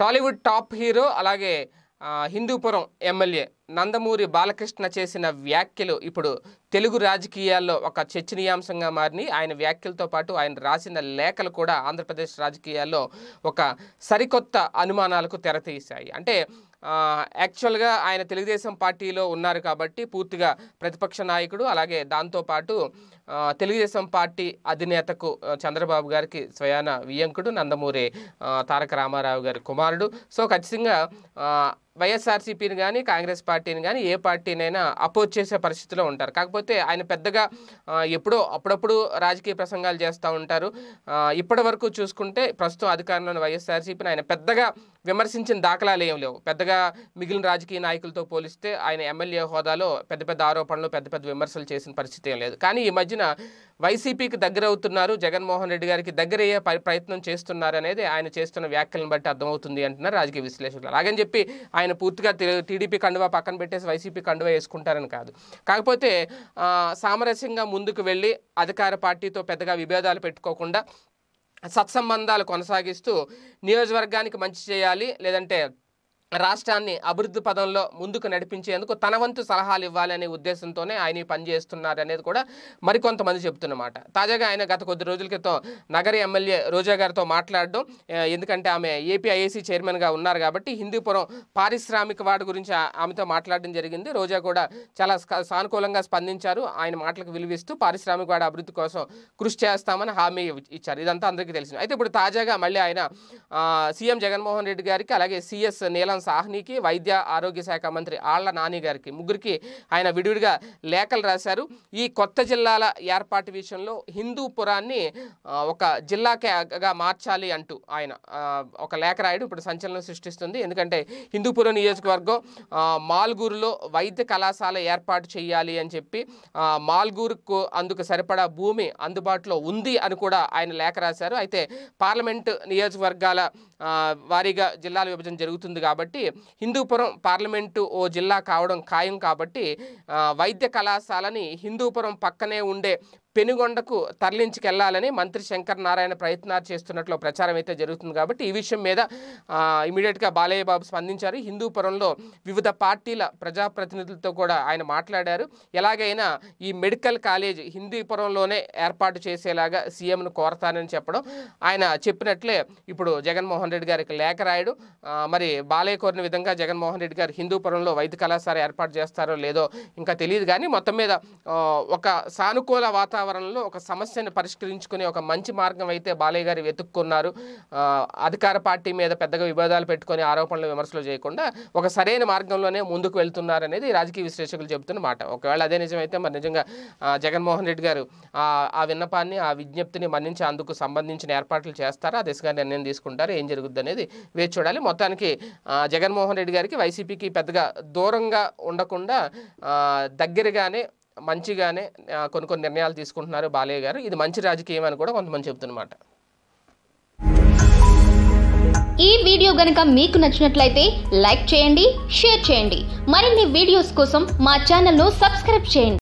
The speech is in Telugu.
టాలీవుడ్ టాప్ హీరో అలాగే హిందూపురం ఎమ్మెల్యే నందమూరి బాలకృష్ణ చేసిన వ్యాఖ్యలు ఇప్పుడు తెలుగు రాజకీయాల్లో ఒక చర్చనీయాంశంగా మారిని ఆయన వ్యాఖ్యలతో పాటు ఆయన రాసిన లేఖలు కూడా ఆంధ్రప్రదేశ్ రాజకీయాల్లో ఒక సరికొత్త అనుమానాలకు తెరతీశాయి అంటే యాక్చువల్గా ఆయన తెలుగుదేశం పార్టీలో ఉన్నారు కాబట్టి పూర్తిగా ప్రతిపక్ష నాయకుడు అలాగే దాంతోపాటు తెలుగుదేశం పార్టీ అధినేతకు చంద్రబాబు గారికి స్వయాన వియంకుడు నందమూరి తారక రామారావు గారి కుమారుడు సో ఖచ్చితంగా వైఎస్ఆర్సీపీని కానీ కాంగ్రెస్ పార్టీ పార్టీని కానీ ఏ పార్టీనైనా అపోజ్ చేసే పరిస్థితిలో ఉంటారు కాకపోతే ఆయన పెద్దగా ఎప్పుడో అప్పుడప్పుడు రాజకీయ ప్రసంగాలు చేస్తూ ఉంటారు ఇప్పటి వరకు చూసుకుంటే ప్రస్తుతం అధికారంలోని వైఎస్ఆర్సీపీని ఆయన పెద్దగా విమర్శించిన దాఖలాలు ఏం లేవు పెద్దగా మిగిలిన రాజకీయ నాయకులతో పోలిస్తే ఆయన ఎమ్మెల్యే హోదాలో పెద్ద పెద్ద ఆరోపణలు పెద్ద పెద్ద విమర్శలు చేసిన పరిస్థితి ఏం లేదు కానీ ఈ మధ్యన వైసీపీకి దగ్గర అవుతున్నారు జగన్మోహన్ రెడ్డి గారికి దగ్గరయ్యే ప్రయత్నం చేస్తున్నారు అనేది ఆయన చేస్తున్న వ్యాఖ్యలను బట్టి అర్థమవుతుంది అంటున్నారు రాజకీయ విశ్లేషకులు అలాగని చెప్పి ఆయన పూర్తిగా టీడీపీ కండువా పక్కన పెట్టేసి వైసీపీ కండువా వేసుకుంటారని కాదు కాకపోతే సామరస్యంగా ముందుకు వెళ్ళి అధికార పార్టీతో పెద్దగా విభేదాలు పెట్టుకోకుండా సత్సంబంధాలు కొనసాగిస్తూ నియోజకవర్గానికి మంచి చేయాలి లేదంటే రాష్ట్రాన్ని అభివృద్ధి పదంలో ముందుకు నడిపించేందుకు తన వంతు సలహాలు ఇవ్వాలనే ఉద్దేశంతోనే ఆయన పనిచేస్తున్నారు అనేది కూడా మరికొంతమంది చెబుతున్నమాట తాజాగా ఆయన గత కొద్ది రోజుల క్రితం నగర ఎమ్మెల్యే రోజా గారితో మాట్లాడడం ఎందుకంటే ఆమె ఏపీఐఏసీ చైర్మన్గా ఉన్నారు కాబట్టి హిందూపురం పారిశ్రామిక వాడి గురించి ఆమెతో మాట్లాడడం జరిగింది రోజా కూడా చాలా సానుకూలంగా స్పందించారు ఆయన మాటలకు విలువిస్తూ పారిశ్రామిక వాడి అభివృద్ధి కోసం కృషి చేస్తామని హామీ ఇచ్చారు ఇదంతా అందరికీ తెలిసింది అయితే ఇప్పుడు తాజాగా మళ్ళీ ఆయన సీఎం జగన్మోహన్ రెడ్డి గారికి అలాగే సీఎస్ నీలం శ్రీకాంత్ సాహ్నికి వైద్య ఆరోగ్య శాఖ మంత్రి ఆళ్ల నాని గారికి ముగ్గురికి ఆయన విడివిడిగా లేఖలు రాశారు ఈ కొత్త జిల్లాల ఏర్పాటు విషయంలో హిందూపురాన్ని ఒక జిల్లాగా మార్చాలి అంటూ ఆయన ఒక లేఖ రాయడం ఇప్పుడు సంచలనం సృష్టిస్తుంది ఎందుకంటే హిందూపురం నియోజకవర్గం మాల్గూరులో వైద్య కళాశాల ఏర్పాటు చేయాలి అని చెప్పి మాల్గూరుకు అందుకు సరిపడా భూమి అందుబాటులో ఉంది అని కూడా ఆయన లేఖ రాశారు అయితే పార్లమెంటు నియోజకవర్గాల వారీగా జిల్లాల విభజన జరుగుతుంది కాబట్టి హిందూపురం పార్లమెంటు ఓ జిల్లా కావడం ఖాయం కాబట్టి వైద్య కళాశాలని హిందూపురం పక్కనే ఉండే పెనుగొండకు తరలించుకెళ్లాలని మంత్రి శంకర్ నారాయణ ప్రయత్నాలు చేస్తున్నట్లు ప్రచారం అయితే జరుగుతుంది కాబట్టి ఈ విషయం మీద ఇమీడియట్గా బాలయ్య బాబు స్పందించారు హిందూపురంలో వివిధ పార్టీల ప్రజాప్రతినిధులతో కూడా ఆయన మాట్లాడారు ఎలాగైనా ఈ మెడికల్ కాలేజ్ హిందూపురంలోనే ఏర్పాటు చేసేలాగా సీఎంను కోరతానని చెప్పడం ఆయన చెప్పినట్లే ఇప్పుడు జగన్మోహన్ రెడ్డి గారికి లేఖ రాయడు మరి బాలయ్య కోరిన విధంగా జగన్మోహన్ రెడ్డి గారు హిందూపురంలో వైద్య కళాశాల ఏర్పాటు చేస్తారో లేదో ఇంకా తెలియదు కానీ మొత్తం మీద ఒక సానుకూల వాతావరణం వాతావరణంలో ఒక సమస్యను పరిష్కరించుకునే ఒక మంచి మార్గం అయితే బాలయ్య గారు వెతుక్కున్నారు అధికార పార్టీ మీద పెద్దగా వివాదాలు పెట్టుకొని ఆరోపణలు విమర్శలు చేయకుండా ఒక సరైన మార్గంలోనే ముందుకు వెళ్తున్నారనేది రాజకీయ విశ్లేషకులు చెబుతున్న మాట ఒకవేళ అదే నిజమైతే మరి నిజంగా జగన్మోహన్ రెడ్డి గారు ఆ విన్నపాన్ని ఆ విజ్ఞప్తిని మన్నించి అందుకు సంబంధించిన ఏర్పాట్లు చేస్తారా దిశగా నిర్ణయం తీసుకుంటారు ఏం జరుగుద్ది అనేది వేచి చూడాలి మొత్తానికి జగన్మోహన్ రెడ్డి గారికి వైసీపీకి పెద్దగా దూరంగా ఉండకుండా దగ్గరగానే మంచిగానే కొన్ని కొన్ని నిర్ణయాలు తీసుకుంటున్నారు బాలయ్య గారు ఇది మంచి రాజకీయం అని కూడా కొంతమంది చెబుతున్నమాట ఈ వీడియో గనక మీకు నచ్చినట్లయితే లైక్ చేయండి షేర్ చేయండి మరిన్ని వీడియోస్ కోసం మా ఛానల్ను సబ్స్క్రైబ్ చేయండి